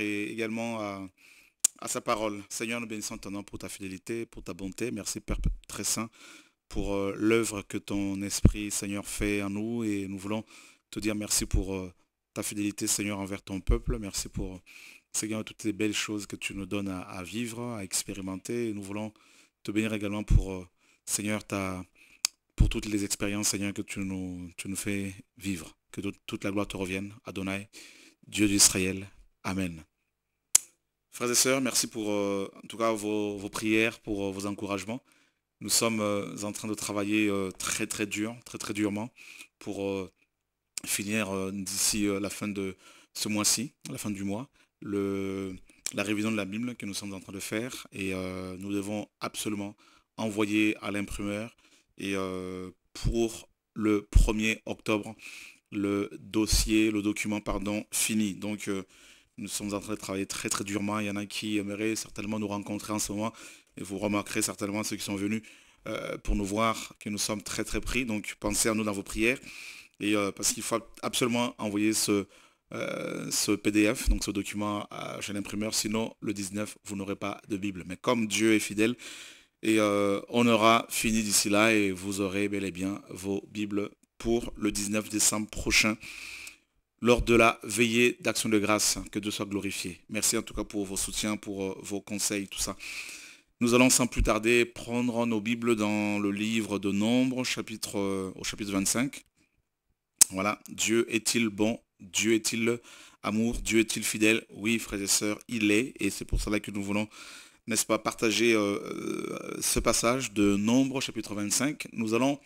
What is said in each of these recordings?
et également à, sa parole. Seigneur, nous bénissons ton nom pour ta fidélité, pour ta bonté. Merci Père très saint pour euh, l'œuvre que ton esprit, Seigneur, fait en nous. Et nous voulons te dire merci pour euh, ta fidélité, Seigneur, envers ton peuple. Merci pour, euh, Seigneur, toutes les belles choses que tu nous donnes à, vivre, à expérimenter. Et nous voulons te bénir également pour, Seigneur, ta, pour toutes les expériences, Seigneur, que tu nous, tu nous fais vivre. Que toute la gloire te revienne, Adonai, Dieu d'Israël. Amen. Frères et sœurs, merci pour euh, tout cas vos, prières, pour euh, vos encouragements. Nous sommes euh, en train de travailler très très dur, très très durement pour finir d'ici la fin de ce mois-ci, la fin du mois, le, la révision de la Bible que nous sommes en train de faire et nous devons absolument envoyer à l'imprimeur et pour le 1er octobre le dossier, le document pardon fini. Donc nous sommes en train de travailler très très durement. Il y en a qui aimeraient certainement nous rencontrer en ce moment. Et vous remarquerez certainement ceux qui sont venus euh, pour nous voir que nous sommes très très pris. Donc pensez à nous dans vos prières. Et euh, parce qu'il faut absolument envoyer ce, euh, ce PDF, donc ce document à, chez l'imprimeur. Sinon, le 19, vous n'aurez pas de Bible. Mais comme Dieu est fidèle, et on aura fini d'ici là et vous aurez bel et bien vos Bibles pour le 19 décembre prochain lors de la veillée d'action de grâce. Que Dieu soit glorifié. Merci en tout cas pour vos soutiens, pour euh, vos conseils, tout ça. Nous allons sans plus tarder prendre nos Bibles dans le livre de Nombre, euh, au chapitre 25. Voilà, Dieu est-il bon Dieu est-il amour Dieu est-il fidèle Oui, frères et sœurs, il est. Et c'est pour cela que nous voulons, n'est-ce pas, partager euh, ce passage de Nombre, chapitre 25. Nous allons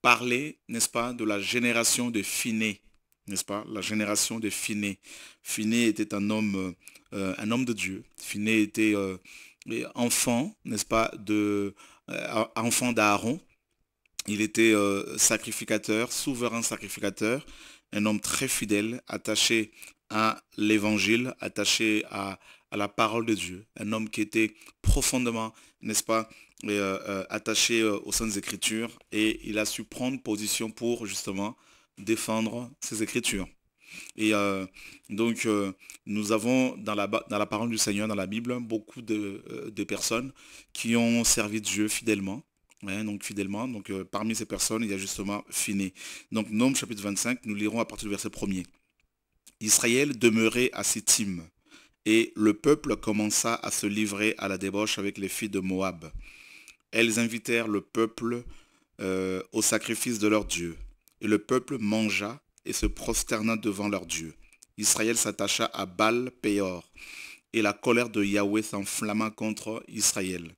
parler, n'est-ce pas, de la génération de Finé n'est-ce pas La génération de Finé. Finé était un homme, euh, un homme de Dieu. Finé était euh, enfant, n'est-ce pas, de, euh, enfant d'Aaron. Il était sacrificateur, souverain sacrificateur, un homme très fidèle, attaché à l'évangile, attaché à, à, la parole de Dieu, un homme qui était profondément, n'est-ce pas, attaché aux Saintes Écritures, et il a su prendre position pour justement défendre ses écritures. Et euh, donc, euh, nous avons dans la, dans la parole du Seigneur, dans la Bible, beaucoup de, euh, personnes qui ont servi Dieu fidèlement. Hein, donc fidèlement, donc parmi ces personnes, il y a justement Fini. Donc Nom chapitre 25, nous lirons à partir du verset 1er. Israël demeurait à Sittim, et le peuple commença à se livrer à la débauche avec les filles de Moab. Elles invitèrent le peuple au sacrifice de leur Dieu. Et le peuple mangea et se prosterna devant leur Dieu. Israël s'attacha à Baal Péor, et la colère de Yahweh s'enflamma contre Israël.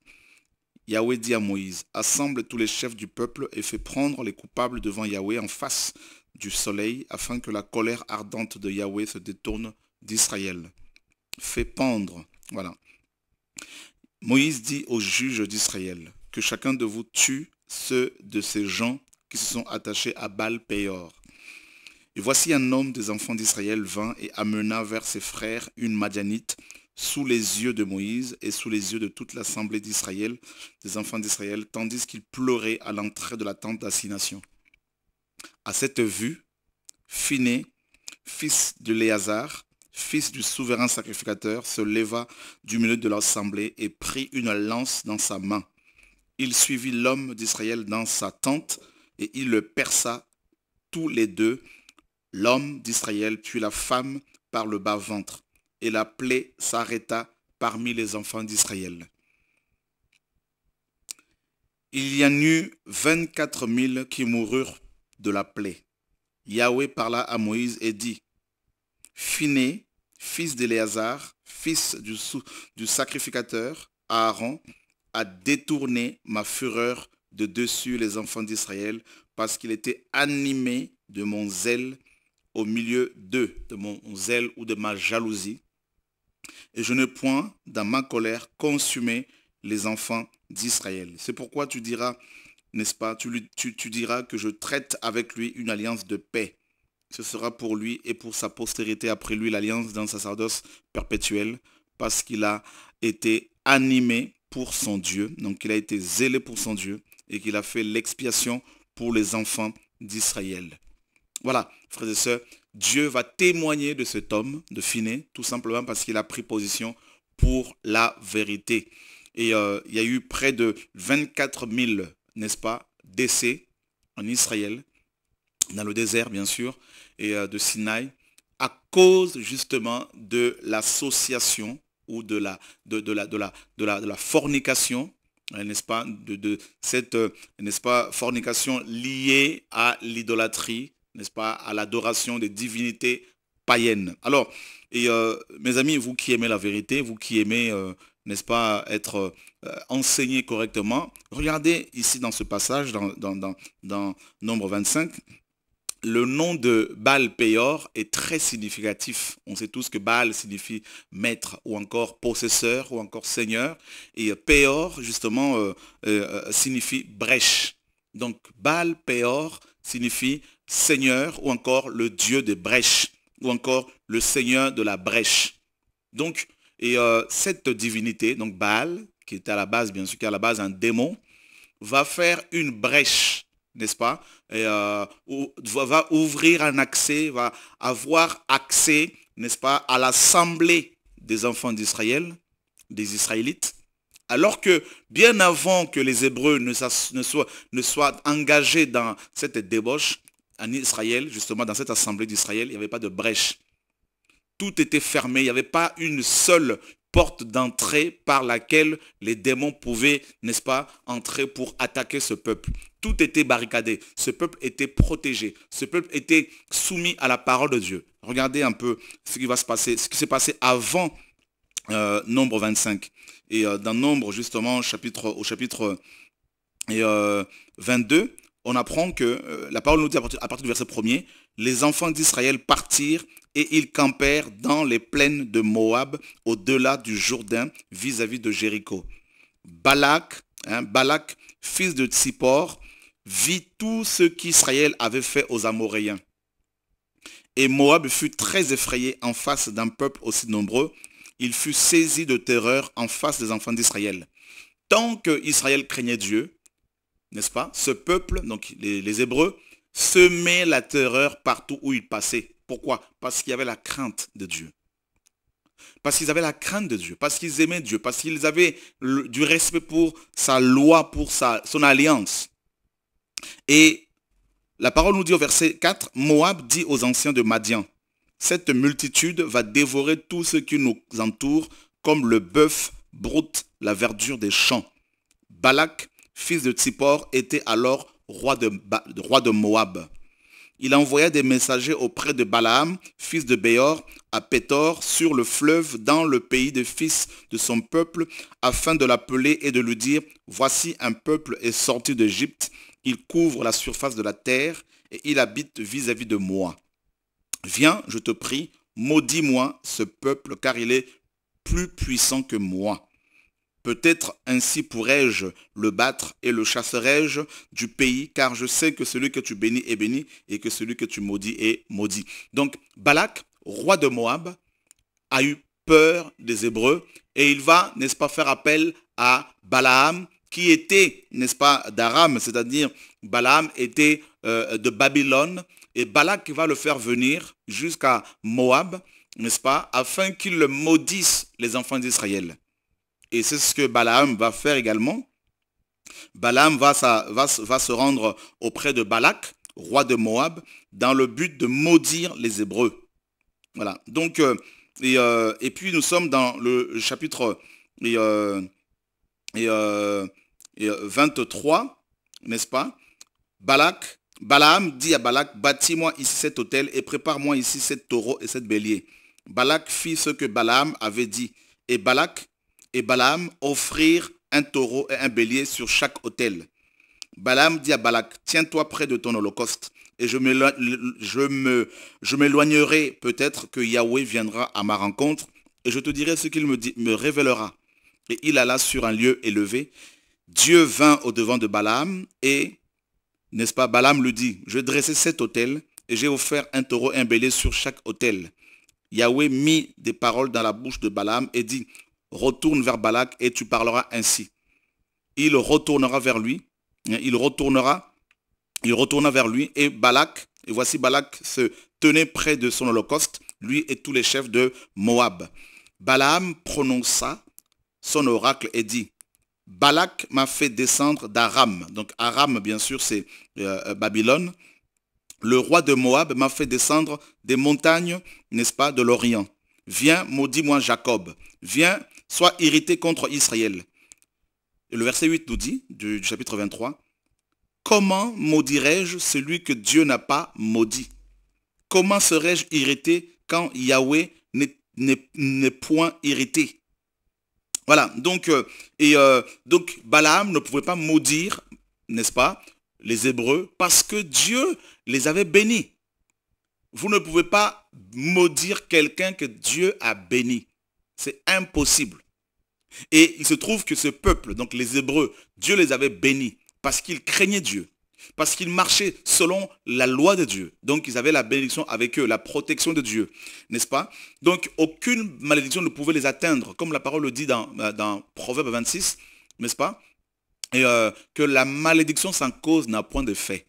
Yahweh dit à Moïse, Assemble tous les chefs du peuple et fais prendre les coupables devant Yahweh en face du soleil, afin que la colère ardente de Yahweh se détourne d'Israël. Fais pendre. Voilà. Moïse dit aux juges d'Israël, Que chacun de vous tue ceux de ces gens qui se sont attachés à baal -Péor. Et voici un homme des enfants d'Israël vint et amena vers ses frères une Madianite sous les yeux de Moïse et sous les yeux de toute l'assemblée d'Israël, des enfants d'Israël, tandis qu'il pleurait à l'entrée de la tente d'assignation. À cette vue, Phiné, fils de Léazar, fils du souverain sacrificateur, se leva du milieu de l'assemblée et prit une lance dans sa main. Il suivit l'homme d'Israël dans sa tente et il le perça tous les deux, l'homme d'Israël puis la femme par le bas-ventre, et la plaie s'arrêta parmi les enfants d'Israël. Il y en eut vingt-quatre mille qui moururent de la plaie. Yahweh parla à Moïse et dit, Finé, fils d'Éléazar, fils du sacrificateur, Aaron, a détourné ma fureur de dessus les enfants d'Israël, parce qu'il était animé de mon zèle au milieu d'eux, de mon zèle ou de ma jalousie. Et je ne point, dans ma colère, consumer les enfants d'Israël. C'est pourquoi tu diras, n'est-ce pas, tu, diras que je traite avec lui une alliance de paix. Ce sera pour lui et pour sa postérité après lui l'alliance d'un sacerdoce perpétuel, parce qu'il a été animé pour son Dieu, donc il a été zélé pour son Dieu, et qu'il a fait l'expiation pour les enfants d'Israël. Voilà, frères et sœurs, Dieu va témoigner de cet homme, de Finé, tout simplement parce qu'il a pris position pour la vérité. Et euh, il y a eu près de 24 000, n'est-ce pas, décès en Israël, dans le désert bien sûr, et euh, de Sinaï, à cause justement de l'association ou de la, de, la, de la fornication euh, n'est-ce pas, de, de cette, euh, n'est-ce pas, fornication liée à l'idolâtrie, n'est-ce pas, à l'adoration des divinités païennes. Alors, euh, mes amis, vous qui aimez la vérité, vous qui aimez, n'est-ce pas, être enseigné correctement, regardez ici dans ce passage, dans, dans, dans Nombre 25, le nom de Baal Peor est très significatif. On sait tous que Baal signifie maître ou encore possesseur ou encore seigneur. Et Peor, justement, euh, euh, euh, signifie brèche. Donc Baal Peor signifie seigneur ou encore le dieu des brèches ou encore le seigneur de la brèche. Donc, et cette divinité, donc Baal, qui est à la base, bien sûr, qui est à la base un démon, va faire une brèche, n'est-ce pas euh, va ouvrir un accès, va avoir accès, n'est-ce pas, à l'assemblée des enfants d'Israël, des Israélites. Alors que bien avant que les Hébreux ne soient engagés dans cette débauche, en Israël, justement dans cette assemblée d'Israël, il n'y avait pas de brèche. Tout était fermé, il n'y avait pas une seule porte d'entrée par laquelle les démons pouvaient, n'est-ce pas, entrer pour attaquer ce peuple. Tout était barricadé. Ce peuple était protégé. Ce peuple était soumis à la parole de Dieu. Regardez un peu ce qui va se passer, ce qui s'est passé avant euh, Nombre 25. Et euh, dans Nombre, justement, chapitre, au chapitre et, 22, euh, on apprend que la parole nous dit à partir, à partir du verset 1er, les enfants d'Israël partirent et ils campèrent dans les plaines de Moab, au-delà du Jourdain, vis-à-vis de Jéricho. Balak, hein, fils de Tsippor, vit tout ce qu'Israël avait fait aux Amoréens. Et Moab fut très effrayé en face d'un peuple aussi nombreux. Il fut saisi de terreur en face des enfants d'Israël. Tant que Israël craignait Dieu, n'est-ce pas, ce peuple, donc les Hébreux, semait la terreur partout où ils passaient. Pourquoi Parce qu'il y avait la crainte de Dieu. Parce qu'ils avaient la crainte de Dieu, parce qu'ils aimaient Dieu, parce qu'ils avaient du respect pour sa loi, pour sa, son alliance. Et la parole nous dit au verset 4, Moab dit aux anciens de Madian, cette multitude va dévorer tout ce qui nous entoure comme le bœuf broute la verdure des champs. Balak, fils de Tsippor, était alors roi de, Moab. Il envoya des messagers auprès de Balaam, fils de Béor, à Pétor, sur le fleuve, dans le pays des fils de son peuple, afin de l'appeler et de lui dire, Voici un peuple est sorti d'Égypte, il couvre la surface de la terre, et il habite vis à -vis de moi. Viens, je te prie, maudis-moi ce peuple, car il est plus puissant que moi. Peut-être ainsi pourrais je le battre et le chasserai-je du pays, car je sais que celui que tu bénis est béni et que celui que tu maudis est maudit. Donc Balak, roi de Moab, a eu peur des Hébreux et il va, n'est-ce pas, faire appel à Balaam, qui était, n'est-ce pas, d'Aram, c'est-à-dire Balaam était euh, de Babylone, et Balak va le faire venir jusqu'à Moab, n'est-ce pas, afin qu'il maudisse les enfants d'Israël. Et c'est ce que Balaam va faire également. Balaam va, se rendre auprès de Balak, roi de Moab, dans le but de maudire les Hébreux. Voilà. Donc, euh, euh, et, puis nous sommes dans le chapitre et, 23, euh, n'est-ce pas Balak, Balaam dit à Balak, bâtis-moi ici cet hôtel et prépare-moi ici cet taureau et cette bélier. Balak fit ce que Balaam avait dit. Et Balak et Balaam offrirent un taureau et un bélier sur chaque autel. Balaam dit à Balak, tiens-toi près de ton holocauste, et je m'éloignerai peut-être que Yahweh viendra à ma rencontre, et je te dirai ce qu'il me, me révélera. Et il alla sur un lieu élevé. Dieu vint au-devant de Balaam, et, n'est-ce pas, Balaam lui dit, je dressais cet autel, et j'ai offert un taureau et un bélier sur chaque autel. Yahweh mit des paroles dans la bouche de Balaam et dit, retourne vers Balak et tu parleras ainsi. Il retournera vers lui, hein, il retournera, il retourna vers lui et Balak, et voici Balak se tenait près de son holocauste, lui et tous les chefs de Moab. Balaam prononça son oracle et dit, Balak m'a fait descendre d'Aram. Donc Aram, bien sûr, c'est euh, euh, Babylone. Le roi de Moab m'a fait descendre des montagnes, n'est-ce pas, de l'Orient. Viens, maudis-moi Jacob. Viens, soit irrité contre Israël. le verset 8 nous dit, du, chapitre 23, Comment maudirais je celui que Dieu n'a pas maudit Comment serais-je irrité quand Yahweh n'est point irrité Voilà, donc, euh, et, euh, donc Balaam ne pouvait pas maudire, n'est-ce pas, les Hébreux, parce que Dieu les avait bénis. Vous ne pouvez pas maudire quelqu'un que Dieu a béni. C'est impossible. Et il se trouve que ce peuple, donc les Hébreux, Dieu les avait bénis parce qu'ils craignaient Dieu, parce qu'ils marchaient selon la loi de Dieu. Donc ils avaient la bénédiction avec eux, la protection de Dieu, n'est-ce pas Donc aucune malédiction ne pouvait les atteindre, comme la parole le dit dans, Proverbe 26, n'est-ce pas Et euh, que la malédiction sans cause n'a point de fait.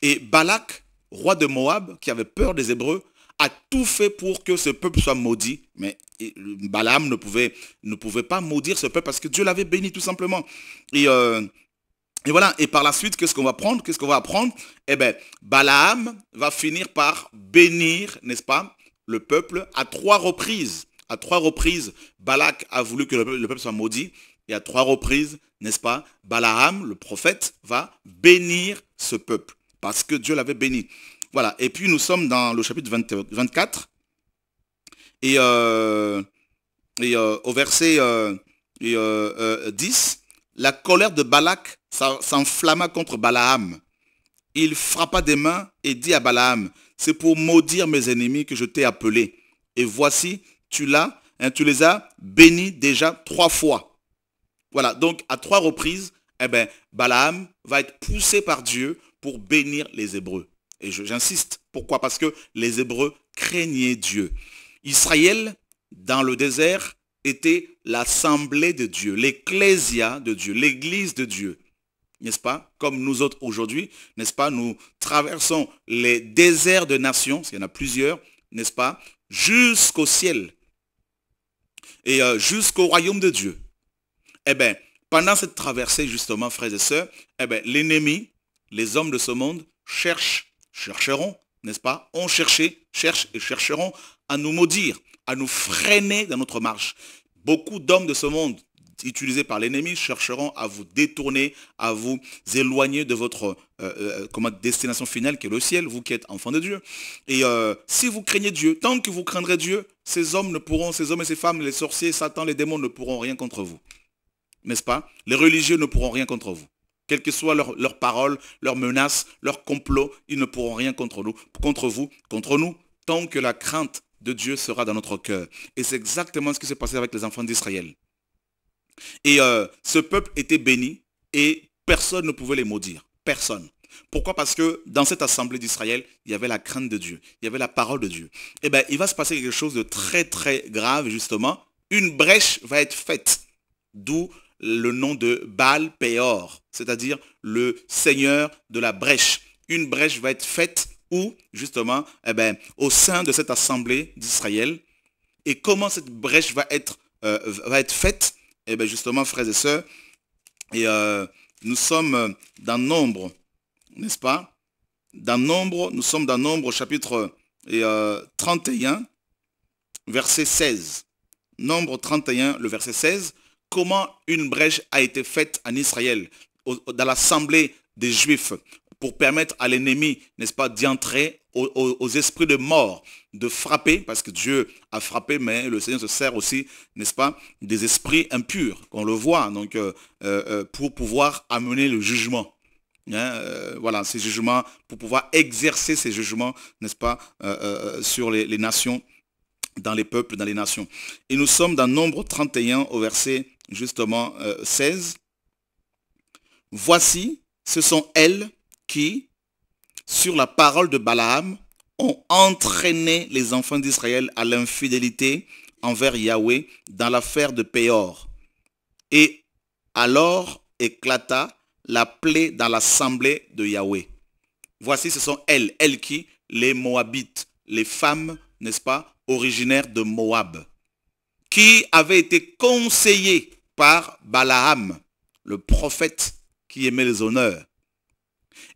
Et Balak, roi de Moab, qui avait peur des Hébreux, a tout fait pour que ce peuple soit maudit. Mais Balaam ne pouvait, ne pouvait pas maudire ce peuple parce que Dieu l'avait béni tout simplement. Et, euh, et voilà, et par la suite, qu'est-ce qu'on va prendre Qu'est-ce qu'on va apprendre Eh bien, Balaam va finir par bénir, n'est-ce pas, le peuple à trois reprises. À trois reprises, Balak a voulu que le peuple soit maudit. Et à trois reprises, n'est-ce pas, Balaam, le prophète, va bénir ce peuple. Parce que Dieu l'avait béni. Voilà, et puis nous sommes dans le chapitre 24, et, euh, et euh, au verset 10, euh, la colère de Balak s'enflamma contre Balaam. Il frappa des mains et dit à Balaam, c'est pour maudire mes ennemis que je t'ai appelé. Et voici, tu l'as, hein, tu les as bénis déjà trois fois. Voilà, donc à trois reprises, eh ben, Balaam va être poussé par Dieu pour bénir les Hébreux. Et j'insiste. Pourquoi Parce que les Hébreux craignaient Dieu. Israël, dans le désert, était l'assemblée de Dieu, l'ecclésia de Dieu, l'église de Dieu. N'est-ce pas Comme nous autres aujourd'hui, n'est-ce pas Nous traversons les déserts de nations, parce y en a plusieurs, n'est-ce pas Jusqu'au ciel et euh, jusqu'au royaume de Dieu. Eh bien, pendant cette traversée, justement, frères et sœurs, eh ben, l'ennemi, les hommes de ce monde, cherchent chercheront, n'est-ce pas, ont cherché, cherchent et chercheront à nous maudire, à nous freiner dans notre marche. Beaucoup d'hommes de ce monde utilisés par l'ennemi chercheront à vous détourner, à vous éloigner de votre euh, euh, destination finale qui est le ciel, vous qui êtes enfant de Dieu. Et euh, si vous craignez Dieu, tant que vous craindrez Dieu, ces hommes ne pourront, ces hommes et ces femmes, les sorciers, Satan, les démons ne pourront rien contre vous. N'est-ce pas Les religieux ne pourront rien contre vous. Quelles que soient leurs paroles, leurs menaces, leurs complots, ils ne pourront rien contre nous, contre vous, contre nous, tant que la crainte de Dieu sera dans notre cœur. Et c'est exactement ce qui s'est passé avec les enfants d'Israël. Et euh, ce peuple était béni et personne ne pouvait les maudire. Personne. Pourquoi Parce que dans cette assemblée d'Israël, il y avait la crainte de Dieu, il y avait la parole de Dieu. Eh bien, il va se passer quelque chose de très très grave, justement. Une brèche va être faite. D'où le nom de Baal Peor, c'est-à-dire le seigneur de la brèche. Une brèche va être faite où, justement, eh ben, au sein de cette assemblée d'Israël. Et comment cette brèche va être, euh, va être faite Eh bien, justement, frères et sœurs, et, euh, nous sommes dans Nombre, n'est-ce pas Dans Nombre, nous sommes dans Nombre, chapitre et, 31, euh, verset 16. Nombre 31, le verset 16 comment une brèche a été faite en Israël, dans l'assemblée des Juifs, pour permettre à l'ennemi, n'est-ce pas, d'y entrer, aux, esprits de mort, de frapper, parce que Dieu a frappé, mais le Seigneur se sert aussi, n'est-ce pas, des esprits impurs, qu'on le voit, donc, euh, euh, euh, pour pouvoir amener le jugement. Hein, voilà, ces jugements, pour pouvoir exercer ces jugements, n'est-ce pas, sur les, les nations, dans les peuples, dans les nations. Et nous sommes dans Nombre 31 au verset justement 16. Euh, Voici, ce sont elles qui, sur la parole de Balaam, ont entraîné les enfants d'Israël à l'infidélité envers Yahweh dans l'affaire de Péor. Et alors éclata la plaie dans l'assemblée de Yahweh. Voici, ce sont elles, elles qui, les Moabites, les femmes, n'est-ce pas, originaires de Moab, qui avaient été conseillées par Balaam, le prophète qui aimait les honneurs.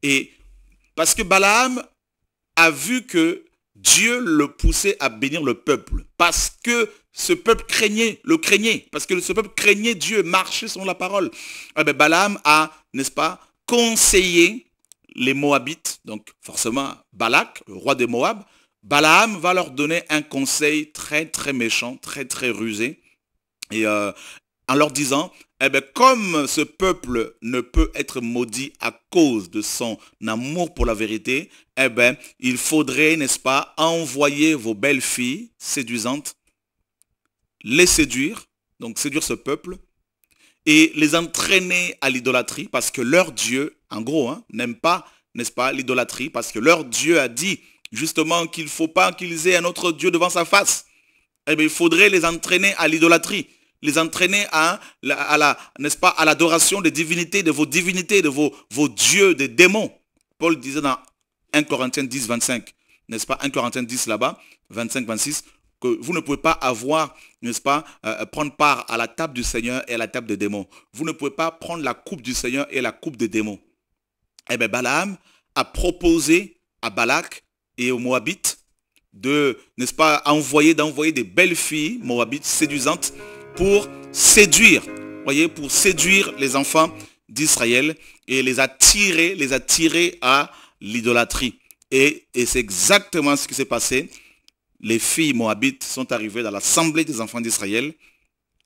Et parce que Balaam a vu que Dieu le poussait à bénir le peuple, parce que ce peuple craignait, le craignait, parce que ce peuple craignait Dieu, marchait sur la parole. Eh ben, Balaam a, n'est-ce pas, conseillé les Moabites, donc forcément Balak, le roi des Moab, Balaam va leur donner un conseil très très méchant, très très rusé. Et, euh, en leur disant, eh bien, comme ce peuple ne peut être maudit à cause de son amour pour la vérité, eh bien, il faudrait, n'est-ce pas, envoyer vos belles filles séduisantes, les séduire, donc séduire ce peuple, et les entraîner à l'idolâtrie, parce que leur Dieu, en gros, hein, n'aime pas, n'est-ce pas, l'idolâtrie, parce que leur Dieu a dit justement qu'il ne faut pas qu'ils aient un autre Dieu devant sa face. Eh bien, il faudrait les entraîner à l'idolâtrie les entraîner à, la, n'est-ce pas, à l'adoration des divinités, de vos divinités, de vos, vos dieux, des démons. Paul disait dans 1 Corinthiens 10, 25, n'est-ce pas, 1 Corinthiens 10 là-bas, 25, 26, que vous ne pouvez pas avoir, n'est-ce pas, euh, euh, prendre part à la table du Seigneur et à la table des démons. Vous ne pouvez pas prendre la coupe du Seigneur et la coupe des démons. Eh bien, Balaam a proposé à Balak et aux Moabites de, n'est-ce pas, envoyer, d'envoyer des belles filles moabites séduisantes pour séduire, voyez, pour séduire les enfants d'Israël et les attirer, les attirer à l'idolâtrie. Et, et c'est exactement ce qui s'est passé. Les filles moabites sont arrivées dans l'assemblée des enfants d'Israël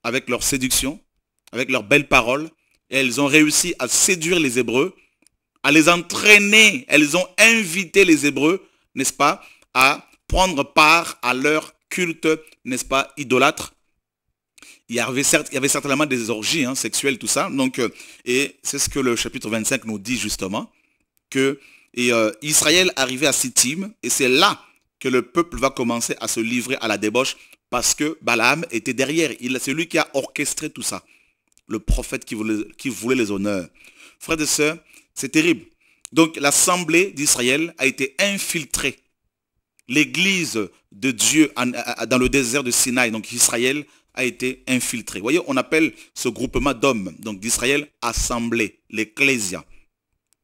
avec leur séduction, avec leurs belles paroles. elles ont réussi à séduire les Hébreux, à les entraîner. Elles ont invité les Hébreux, n'est-ce pas, à prendre part à leur culte, n'est-ce pas, idolâtre il y avait, certainement des orgies hein, sexuelles, tout ça. Donc, euh, et c'est ce que le chapitre 25 nous dit justement, que et, euh, Israël arrivait à Sittim, et c'est là que le peuple va commencer à se livrer à la débauche, parce que Balaam était derrière. C'est lui qui a orchestré tout ça. Le prophète qui voulait, les honneurs. Frères et sœurs, c'est terrible. Donc l'assemblée d'Israël a été infiltrée. L'église de Dieu dans le désert de Sinaï, donc Israël, a été infiltré. voyez, on appelle ce groupement d'hommes, donc d'Israël, assemblée, l'ecclésia.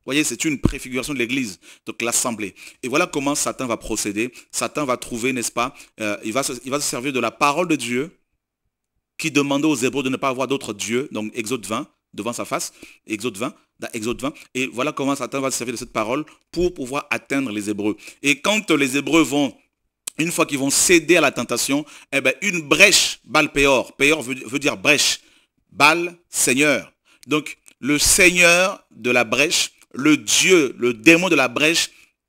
voyez, c'est une préfiguration de l'Église, donc l'assemblée. Et voilà comment Satan va procéder. Satan va trouver, n'est-ce pas, euh, il, va se, il va se servir de la parole de Dieu qui demandait aux Hébreux de ne pas avoir d'autres dieux, donc Exode 20, devant sa face, Exode 20, Exode 20. Et voilà comment Satan va se servir de cette parole pour pouvoir atteindre les Hébreux. Et quand les Hébreux vont une fois qu'ils vont céder à la tentation, eh ben, une brèche, bal Péor, Péor veut, dire brèche, bal Seigneur. Donc, le Seigneur de la brèche, le Dieu, le démon de la brèche,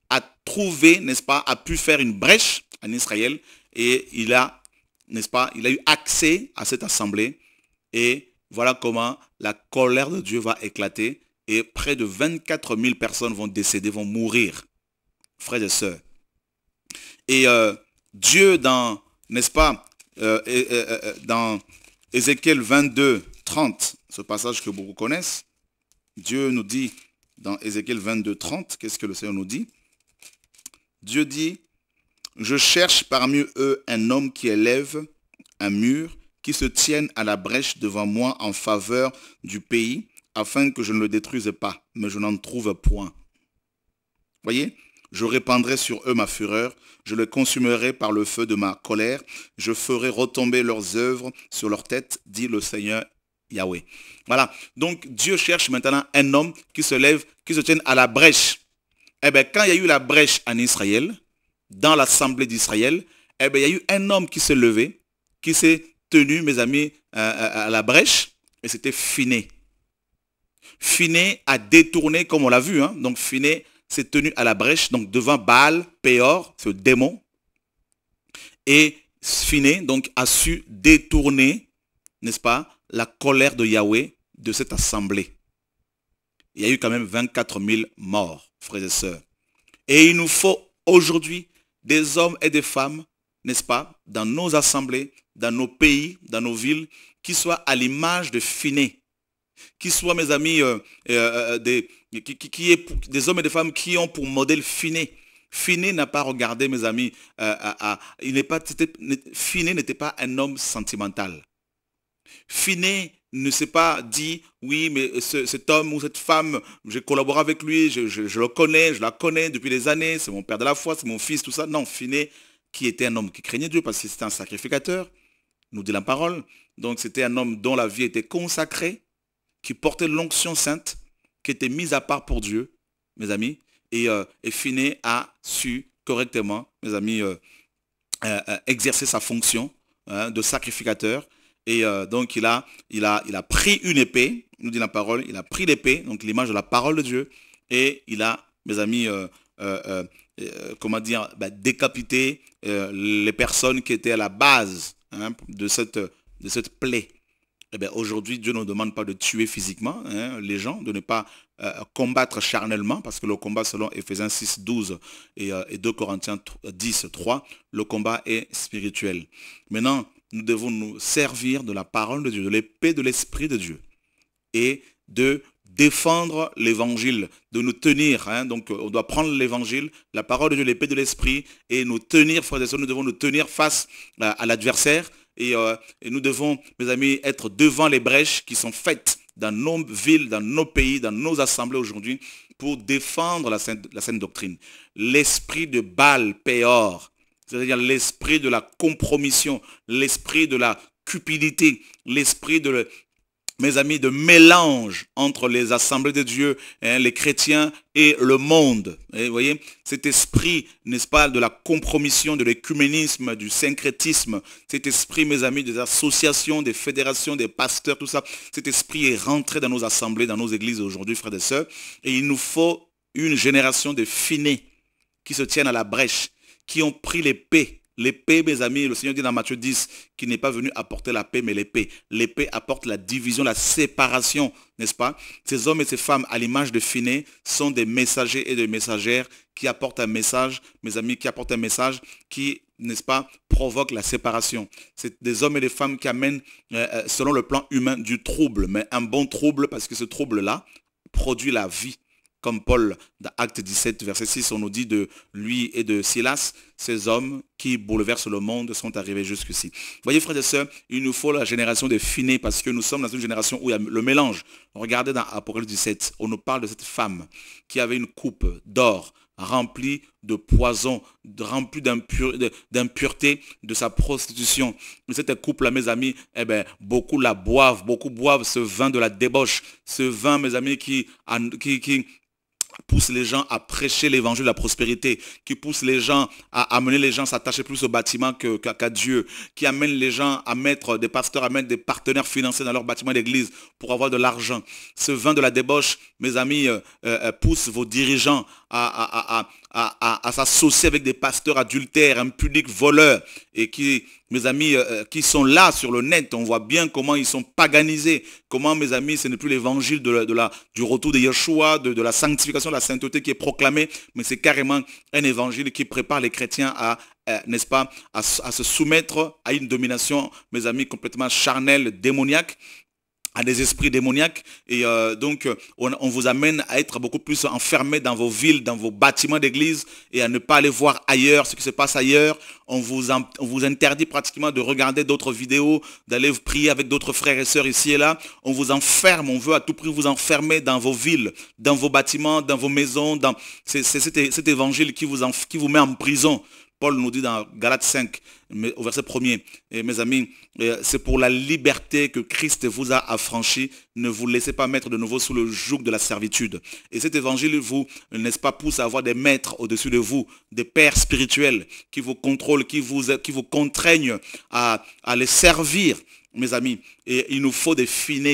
a trouvé, n'est-ce pas, a pu faire une brèche en Israël, et il a, n'est-ce pas, il a eu accès à cette assemblée, et voilà comment la colère de Dieu va éclater, et près de 24 000 personnes vont décéder, vont mourir, frères et sœurs. Et euh, Dieu, dans, n'est-ce pas, euh, euh, dans Ézéchiel 22, 30, ce passage que beaucoup connaissent, Dieu nous dit dans Ézéchiel 22, 30, qu'est-ce que le Seigneur nous dit Dieu dit, je cherche parmi eux un homme qui élève un mur, qui se tienne à la brèche devant moi en faveur du pays, afin que je ne le détruise pas, mais je n'en trouve point. Voyez je répandrai sur eux ma fureur, je les consumerai par le feu de ma colère, je ferai retomber leurs œuvres sur leur tête, dit le Seigneur Yahweh. Voilà, donc Dieu cherche maintenant un homme qui se lève, qui se tienne à la brèche. Eh bien, quand il y a eu la brèche en Israël, dans l'assemblée d'Israël, eh bien, il y a eu un homme qui s'est levé, qui s'est tenu, mes amis, euh, euh, à la brèche, et c'était Finé. Finé a détourné, comme on l'a vu, hein, donc Finé s'est tenu à la brèche, donc devant Baal, Péor, ce démon, et Finé, donc, a su détourner, n'est-ce pas, la colère de Yahweh de cette assemblée. Il y a eu quand même 24 000 morts, frères et sœurs. Et il nous faut aujourd'hui des hommes et des femmes, n'est-ce pas, dans nos assemblées, dans nos pays, dans nos villes, qui soient à l'image de Finé, qui soient, mes amis, euh, euh, euh, des, qui, est, des hommes et des femmes qui ont pour modèle Finet. Finet n'a pas regardé, mes amis, il n'est pas, Finet n'était pas un homme sentimental. Finet ne s'est pas dit, oui, mais cet homme ou cette femme, j'ai collaboré avec lui, je, je, le connais, je la connais depuis des années, c'est mon père de la foi, c'est mon fils, tout ça. Non, Finet, qui était un homme qui craignait Dieu parce que c'était un sacrificateur, nous dit la parole. Donc c'était un homme dont la vie était consacrée qui portait l'onction sainte, qui était mise à part pour Dieu, mes amis, et, euh, a su correctement, mes amis, euh, euh, euh, exercer sa fonction hein, de sacrificateur. Et donc il a, il, a, il a pris une épée, nous dit la parole, il a pris l'épée, donc l'image de la parole de Dieu, et il a, mes amis, comment dire, bah, décapité les personnes qui étaient à la base hein, de, cette, de cette plaie. Eh aujourd'hui, Dieu ne nous demande pas de tuer physiquement hein, les gens, de ne pas euh, combattre charnellement, parce que le combat, selon Ephésiens 6, 12 et, 2 euh, Corinthiens 10, 3, le combat est spirituel. Maintenant, nous devons nous servir de la parole de Dieu, de l'épée de l'Esprit de Dieu, et de défendre l'évangile, de nous tenir. Hein. donc, euh, on doit prendre l'évangile, la parole de Dieu, l'épée de l'esprit, et nous tenir, frères et sœurs, nous devons nous tenir face à l'adversaire, euh, et, nous devons, mes amis, être devant les brèches qui sont faites dans nos villes, dans nos pays, dans nos assemblées aujourd'hui, pour défendre la sainte, doctrine. L'esprit de Baal peor, c'est-à-dire l'esprit de la compromission, l'esprit de la cupidité, l'esprit de, mes amis, de mélange entre les assemblées de Dieu, hein, les chrétiens et le monde. Et hein, vous voyez, cet esprit, n'est-ce pas, de la compromission, de l'écuménisme, du syncrétisme, cet esprit, mes amis, des associations, des fédérations, des pasteurs, tout ça, cet esprit est rentré dans nos assemblées, dans nos églises aujourd'hui, frères et sœurs. Et il nous faut une génération de finés qui se tiennent à la brèche, qui ont pris l'épée L'épée, mes amis, le Seigneur dit dans Matthieu 10 qu'il n'est pas venu apporter la paix, mais l'épée. L'épée apporte la division, la séparation, n'est-ce pas Ces hommes et ces femmes, à l'image de Finé, sont des messagers et des messagères qui apportent un message, mes amis, qui apportent un message qui, n'est-ce pas, provoque la séparation. C'est des hommes et des femmes qui amènent, euh, euh, selon le plan humain, du trouble, mais un bon trouble, parce que ce trouble-là produit la vie comme Paul dans Acte 17, verset 6, on nous dit de lui et de Silas, ces hommes qui bouleversent le monde sont arrivés jusqu'ici. Voyez frères et sœurs, il nous faut la génération de finés parce que nous sommes dans une génération où il y a le mélange. Regardez dans Apocalypse 17, on nous parle de cette femme qui avait une coupe d'or remplie de poison, remplie d'impureté, de sa prostitution. Cette coupe là mes amis, eh ben, beaucoup la boivent, beaucoup boivent ce vin de la débauche, ce vin, mes amis, qui pousse les gens à prêcher l'évangile de la prospérité, qui pousse les gens à amener les gens à s'attacher plus au bâtiment qu'à Dieu, qui amène les gens à mettre des pasteurs, à mettre des partenaires financiers dans leur bâtiment d'église pour avoir de l'argent. Ce vin de la débauche, mes amis, euh, euh, euh, pousse vos dirigeants à, à, s'associer avec des pasteurs adultères, public voleur, et qui, mes amis, euh, euh, qui sont là sur le net, on voit bien comment ils sont paganisés, comment, mes amis, ce n'est plus l'évangile de, du retour de Yeshua, de, la sanctification, de la sainteté qui est proclamée, mais c'est carrément un évangile qui prépare les chrétiens à, euh, n'est-ce pas, à, à se soumettre à une domination, mes amis, complètement charnelle, démoniaque, à des esprits démoniaques et euh, donc euh, on, vous amène à être beaucoup plus enfermé dans vos villes, dans vos bâtiments d'église et à ne pas aller voir ailleurs ce qui se passe ailleurs. On vous, vous interdit pratiquement de regarder d'autres vidéos, d'aller prier avec d'autres frères et sœurs ici et là. On vous enferme, on veut à tout prix vous enfermer dans vos villes, dans vos bâtiments, dans vos maisons. Dans... C'est cet évangile qui vous, qui vous met en prison. Paul nous dit dans Galates 5, au verset 1er, mes amis, c'est pour la liberté que Christ vous a affranchi. Ne vous laissez pas mettre de nouveau sous le joug de la servitude. Et cet évangile vous, n'est-ce pas, pousse à avoir des maîtres au-dessus de vous, des pères spirituels qui vous contrôlent, qui vous, qui vous contraignent à, les servir, mes amis. Et il nous faut des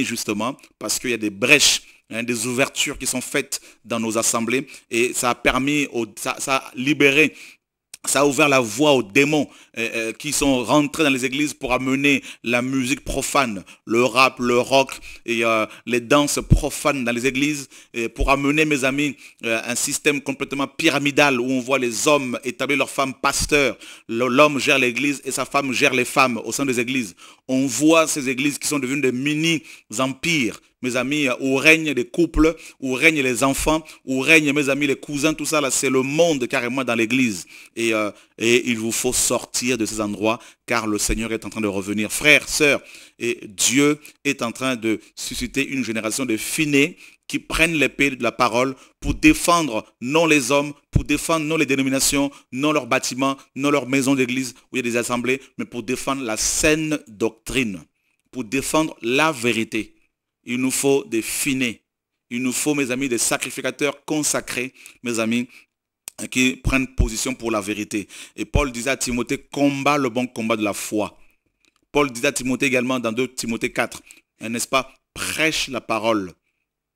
justement, parce qu'il y a des brèches hein, des ouvertures qui sont faites dans nos assemblées et ça a permis, ça a libéré ça a ouvert la voie aux démons euh, euh, qui sont rentrés dans les églises pour amener la musique profane, le rap, le rock et euh, les danses profanes dans les églises, pour amener, mes amis, un système complètement pyramidal où on voit les hommes établir leurs femmes pasteurs, l'homme gère l'église et sa femme gère les femmes au sein des églises. On voit ces églises qui sont devenues des mini-empires mes amis, où règne les couples, où règne les enfants, où règne mes amis, les cousins, tout ça, là, c'est le monde carrément dans l'église. Euh, et, il vous faut sortir de ces endroits, car le Seigneur est en train de revenir. Frères, sœurs, et Dieu est en train de susciter une génération de finés qui prennent l'épée de la parole pour défendre non les hommes, pour défendre non les dénominations, non leurs bâtiments, non leurs maisons d'église où il y a des assemblées, mais pour défendre la saine doctrine, pour défendre la vérité. Il nous faut des finés. Il nous faut, mes amis, des sacrificateurs consacrés, mes amis, qui prennent position pour la vérité. Et Paul disait à Timothée, combat le bon combat de la foi. Paul disait à Timothée également dans 2 Timothée 4, hein, n'est-ce pas, prêche la parole.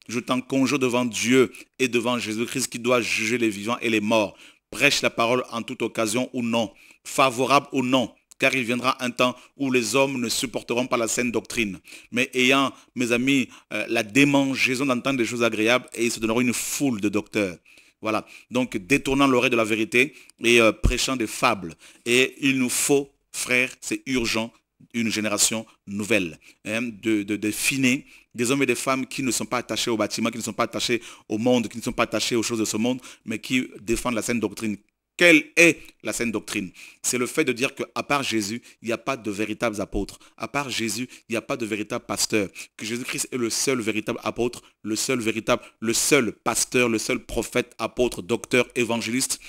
Je t'en conjure devant Dieu et devant Jésus-Christ qui doit juger les vivants et les morts. Prêche la parole en toute occasion ou non, favorable ou non car il viendra un temps où les hommes ne supporteront pas la saine doctrine, mais ayant, mes amis, euh, la démangeaison d'entendre des choses agréables, et ils se donneront une foule de docteurs. Voilà, donc détournant l'oreille de la vérité et euh, prêchant des fables. Et il nous faut, frères, c'est urgent, une génération nouvelle, hein, de, de, des hommes et des femmes qui ne sont pas attachés au bâtiment, qui ne sont pas attachés au monde, qui ne sont pas attachés aux choses de ce monde, mais qui défendent la saine doctrine, quelle est la sainte doctrine C'est le fait de dire qu'à part Jésus, il n'y a pas de véritables apôtres. À part Jésus, il n'y a pas de véritables pasteurs. Que Jésus-Christ est le seul véritable apôtre, le seul véritable, le seul pasteur, le seul prophète, apôtre, docteur, évangéliste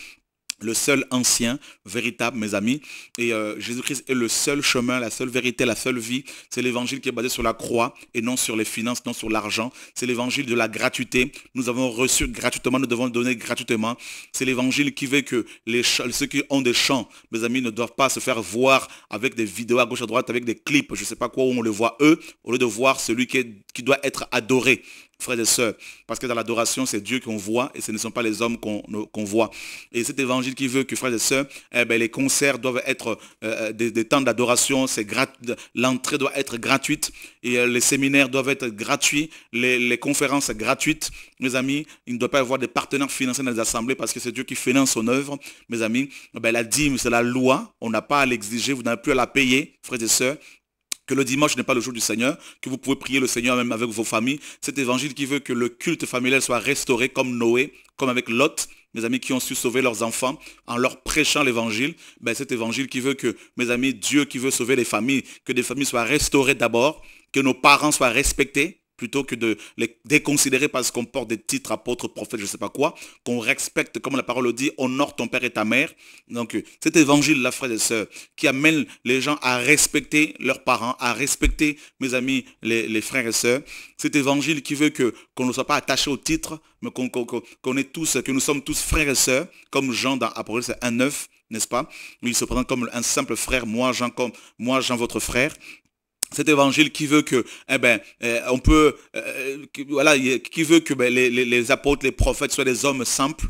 le seul ancien, véritable, mes amis. Et euh, Jésus-Christ est le seul chemin, la seule vérité, la seule vie. C'est l'évangile qui est basé sur la croix et non sur les finances, non sur l'argent. C'est l'évangile de la gratuité. Nous avons reçu gratuitement, nous devons donner gratuitement. C'est l'évangile qui veut que ceux qui ont des chants, mes amis, ne doivent pas se faire voir avec des vidéos à gauche, à droite, avec des clips, je ne sais pas quoi, où on le voit eux, au lieu de voir celui qui doit être adoré frères et sœurs. Parce que dans l'adoration, c'est Dieu qu'on voit et ce ne sont pas les hommes qu'on voit. Et cet évangile qui veut que, frères et sœurs, eh ben, les concerts doivent être euh, euh, des, temps d'adoration, l'entrée doit être gratuite, et, euh, les séminaires doivent être gratuits, les, conférences gratuites. Mes amis, il ne doit pas y avoir des partenaires financiers dans les assemblées parce que c'est Dieu qui finance son œuvre. Mes amis, eh ben, la dîme, c'est la loi, on n'a pas à l'exiger, vous n'avez plus à la payer, frères et sœurs que le dimanche n'est pas le jour du Seigneur, que vous pouvez prier le Seigneur même avec vos familles. Cet évangile qui veut que le culte familial soit restauré comme Noé, comme avec Lot, mes amis qui ont su sauver leurs enfants en leur prêchant l'évangile, ben cet évangile qui veut que, mes amis, Dieu qui veut sauver les familles, que des familles soient restaurées d'abord, que nos parents soient respectés, plutôt que de les déconsidérer parce qu'on porte des titres apôtres, prophètes, je ne sais pas quoi, qu'on respecte, comme la parole le dit, honore ton père et ta mère. Donc euh, cet évangile, la frères et sœurs, qui amène les gens à respecter leurs parents, à respecter, mes amis, les, frères et sœurs, cet évangile qui veut que qu'on ne soit pas attaché au titre, mais qu'on est tous, que nous sommes tous frères et sœurs, comme Jean dans un 1.9, n'est-ce pas Il se présente comme un simple frère, moi Jean, comme, moi Jean votre frère, cet évangile qui veut que eh ben eh, on peut eh, eh, qui veut que ben, les, les, apôtres les prophètes soient des hommes simples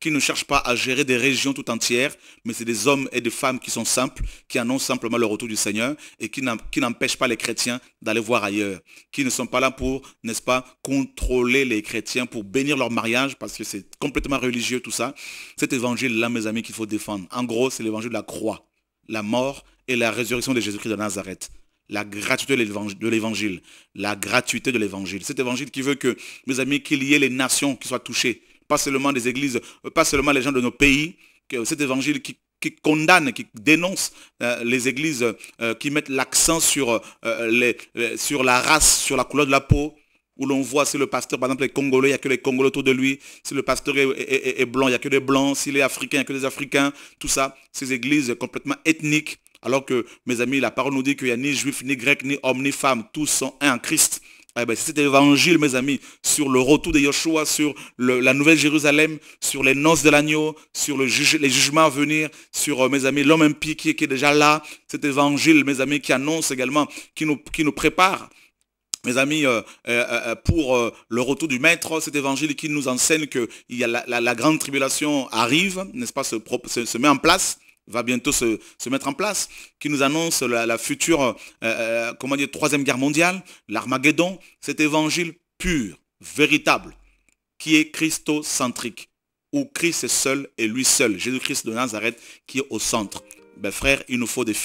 qui ne cherchent pas à gérer des régions tout entières, mais c'est des hommes et des femmes qui sont simples, qui annoncent simplement le retour du Seigneur et qui n'empêchent pas les chrétiens d'aller voir ailleurs, qui ne sont pas là pour, n'est-ce pas, contrôler les chrétiens, pour bénir leur mariage, parce que c'est complètement religieux tout ça. Cet évangile-là, mes amis, qu'il faut défendre. En gros, c'est l'évangile de la croix, la mort et la résurrection de Jésus-Christ de Nazareth la gratuité de l'évangile, la gratuité de l'évangile. Cet évangile qui veut que, mes amis, qu'il y ait les nations qui soient touchées, pas seulement des églises, euh, pas seulement les gens de nos pays, cet évangile qui condamne, qui dénonce euh, les églises euh, qui mettent l'accent sur, les, sur la race, sur la couleur de la peau, où l'on voit si le pasteur, par exemple, est congolais, il n'y a que les congolais autour de lui, si le pasteur est, blanc, il n'y a que des blancs, s'il est africain, il n'y a que des africains, tout ça, ces églises complètement ethniques, alors que, mes amis, la parole nous dit qu'il n'y a ni juif, ni grec, ni homme, ni femme. Tous sont un en Christ. Eh ben, cet évangile, mes amis, sur le retour de Yeshua, sur la nouvelle Jérusalem, sur les noces de l'agneau, sur le les jugements à venir, sur, euh, mes amis, l'homme impie qui, est déjà là. Cet évangile, mes amis, qui annonce également, qui nous, prépare mes amis, euh, euh, pour le retour du Maître, cet évangile qui nous enseigne que il y a la, grande tribulation arrive, n'est-ce pas, se met en place va bientôt se, mettre en place, qui nous annonce la, future, euh, euh, comment dire, troisième guerre mondiale, l'Armageddon, cet évangile pur, véritable, qui est christocentrique, où Christ est seul et lui seul, Jésus-Christ de Nazareth qui est au centre. Ben frère, il nous faut des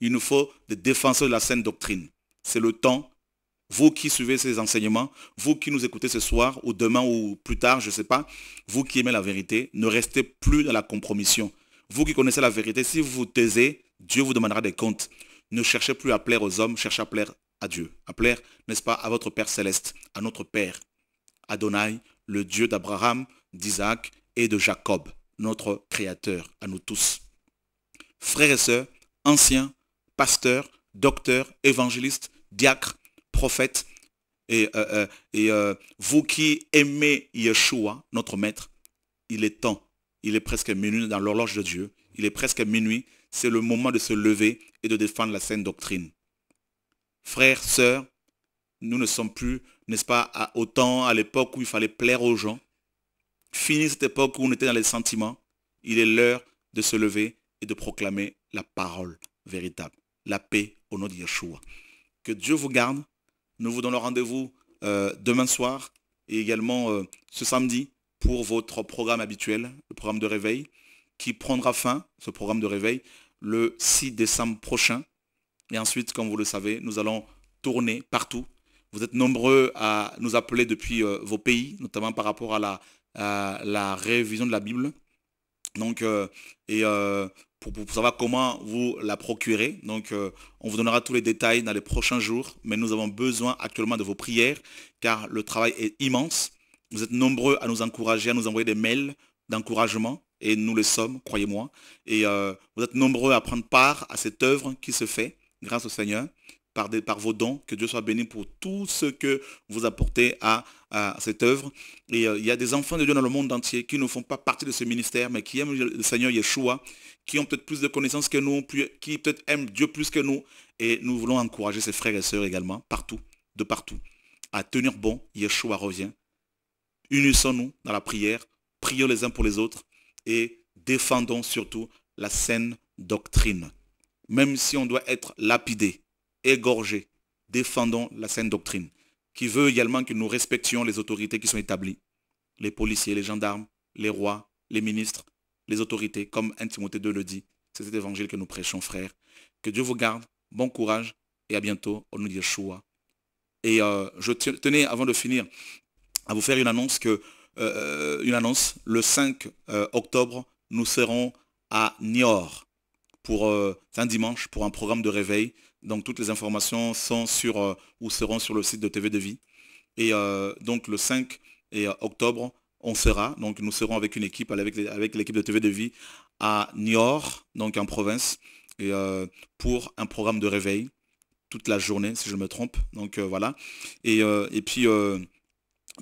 il nous faut des défenseurs de la saine doctrine. C'est le temps, vous qui suivez ces enseignements, vous qui nous écoutez ce soir ou demain ou plus tard, je ne sais pas, vous qui aimez la vérité, ne restez plus dans la compromission. Vous qui connaissez la vérité, si vous taisez, Dieu vous demandera des comptes. Ne cherchez plus à plaire aux hommes, cherchez à plaire à Dieu, à plaire, n'est-ce pas, à votre Père céleste, à notre Père, Adonai, le Dieu d'Abraham, d'Isaac et de Jacob, notre Créateur, à nous tous. Frères et sœurs, anciens, pasteurs, docteurs, évangélistes, diacres, prophètes, et, euh, euh, euh, vous qui aimez Yeshua, notre Maître, il est temps il est presque minuit dans l'horloge de Dieu. Il est presque minuit. C'est le moment de se lever et de défendre la sainte doctrine. Frères, sœurs, nous ne sommes plus, n'est-ce pas, à autant à l'époque où il fallait plaire aux gens. Fini cette époque où on était dans les sentiments. Il est l'heure de se lever et de proclamer la parole véritable, la paix au nom de Yeshua. Que Dieu vous garde. Nous vous donnons rendez-vous euh, demain soir et également euh, ce samedi pour votre programme habituel, le programme de réveil, qui prendra fin, ce programme de réveil, le 6 décembre prochain. Et ensuite, comme vous le savez, nous allons tourner partout. Vous êtes nombreux à nous appeler depuis euh, vos pays, notamment par rapport à la, la révision de la Bible. Donc, euh, et euh, pour, savoir comment vous la procurez, Donc, on vous donnera tous les détails dans les prochains jours. Mais nous avons besoin actuellement de vos prières, car le travail est immense. Vous êtes nombreux à nous encourager, à nous envoyer des mails d'encouragement, et nous le sommes, croyez-moi. Et euh, vous êtes nombreux à prendre part à cette œuvre qui se fait grâce au Seigneur, par, vos dons. Que Dieu soit béni pour tout ce que vous apportez à, cette œuvre. Et euh, il y a des enfants de Dieu dans le monde entier qui ne font pas partie de ce ministère, mais qui aiment le Seigneur Yeshua, qui ont peut-être plus de connaissances que nous, qui peut-être aiment Dieu plus que nous. Et nous voulons encourager ces frères et sœurs également, partout, de partout, à tenir bon. Yeshua revient. Unissons-nous dans la prière, prions les uns pour les autres et défendons surtout la saine doctrine. Même si on doit être lapidé, égorgé, défendons la saine doctrine, qui veut également que nous respections les autorités qui sont établies, les policiers, les gendarmes, les rois, les ministres, les autorités, comme 1 Timothée 2 le dit. C'est cet évangile que nous prêchons, frères. Que Dieu vous garde, bon courage et à bientôt au nous de Yeshua. Et euh, je tenais, avant de finir, à vous faire une annonce que euh, une annonce. Le 5 euh, octobre, nous serons à Niort pour un euh, dimanche pour un programme de réveil. Donc toutes les informations sont sur ou seront sur le site de TV de Vie. Et donc le 5 et, octobre, on sera. Donc nous serons avec une équipe, avec, avec l'équipe de TV de Vie à Niort, donc en province, et, pour un programme de réveil toute la journée, si je me trompe. Donc voilà. Et, et puis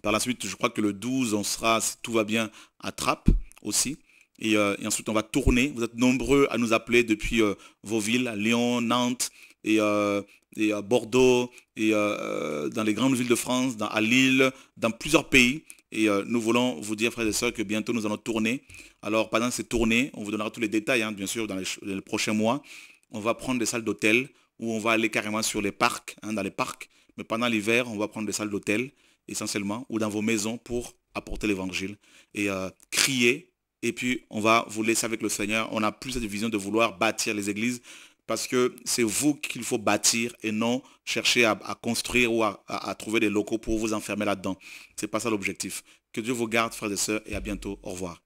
par la suite, je crois que le 12, on sera, si tout va bien, à Trappes aussi. Euh, et, ensuite, on va tourner. Vous êtes nombreux à nous appeler depuis euh, vos villes, Lyon, Nantes euh, et, à Bordeaux, et dans les grandes villes de France, à Lille, dans plusieurs pays. Et nous voulons vous dire, frères et sœurs, que bientôt nous allons tourner. Alors, pendant ces tournées, on vous donnera tous les détails, hein, bien sûr, dans les, prochains mois. On va prendre des salles d'hôtel où on va aller carrément sur les parcs, hein, dans les parcs. Mais pendant l'hiver, on va prendre des salles d'hôtel essentiellement, ou dans vos maisons pour apporter l'évangile et euh, crier. Et puis, on va vous laisser avec le Seigneur. On a plus cette vision de vouloir bâtir les églises parce que c'est vous qu'il faut bâtir et non chercher à, construire ou à, trouver des locaux pour vous enfermer là-dedans. C'est pas ça l'objectif. Que Dieu vous garde, frères et sœurs, et à bientôt. Au revoir.